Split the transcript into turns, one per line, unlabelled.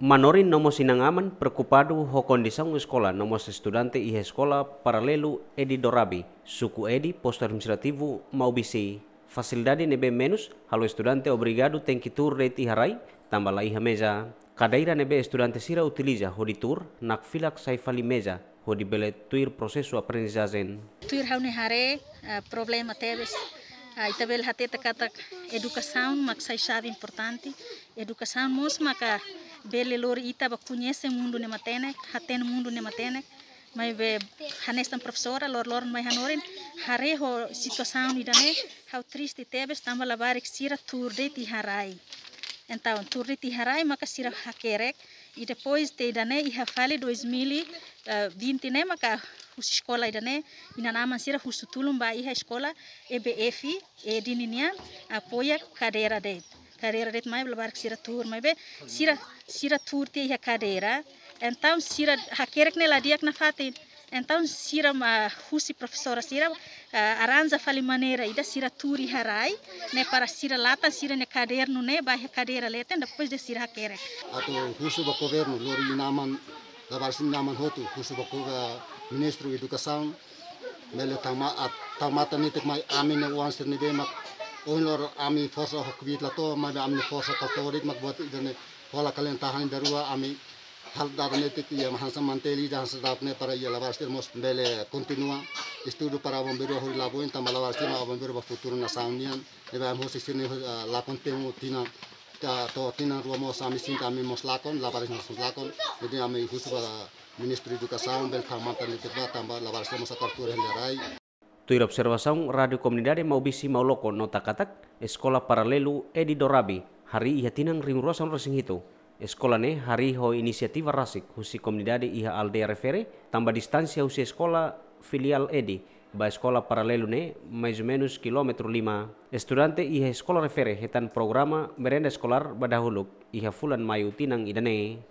Manorin nomo sinangaman perkupadu hokondisang sekolah nomo estudante ihe sekolah paralelu edi dorabi suku edi posto administrativu mau bisi fasilidade nebe menus halo estudante obrigado tem que tur reti harai tambala iha meja kadaira nebe estudante sira utiliza hodi tur nak filak saifali meja hodi bele tuir proseso aprendizazen
tuir haune hare eh, problema tebes eh, Aí também ele até educação, mas sai chave importante. Educação, bele lori ita ba kunyese mundo ne matenek haten mundu ne matenek mai be hanesan profesora lor lor mai hanorin hare ho ne idane tristi triste tebes tamba labarik sira turde ti harai tur turde ti harai maka sira hakerek ida pois te idane e rafale 2020 ne maka hus sekolah idane nama sira hus tulum ba iha sekolah EBF e, e dininia kadera cadeira carreira det mai lebar sira tur mai bem sira sira tur te a cadeira então sira hakerek ne diak na fati, então sira ma husi professora sira aranza fali maneira ida sira turi harai né para sira lata sira ne carreira no né ba cadeira leta depois de sira hakerek
atu husi do governo lori naman da barsin naman hotu husi do ministro educação mele tama tamata nitek mai amine wansir ni demak oinlor ami fosa hokbit lato ma ami fosa kastorit makbuat idane hola kalen tahan darua ami hal darne tik ya mahansa manteli dan sedapne para ya lavastir mos bele continua estudio para bombero hori laboin tama lavastir ma bombero ba futuro na saunian eva mo em sisine eh, la contemu tina ta to tina ruomo sami sinta ami mos lakon lavaris mos lakon jadi ami husu ba ministro educación educação bel thamata ne tikba tamba lavastir mos en la darai
Tu ila observasaun radio komunidade mau bisi mau loko nota katak sekolah paralelu edi dorabi hari ia tinang ringrosan rasing hitu. Sekolah ne hari ho inisiatif rasik husi komunidade iha aldea refere tambah distansi husi sekolah filial edi ba sekolah paralelu ne mais menus kilometer lima. Estudante iha sekolah refere hetan programa merenda sekolah badahuluk iha fulan mayu tinang idane.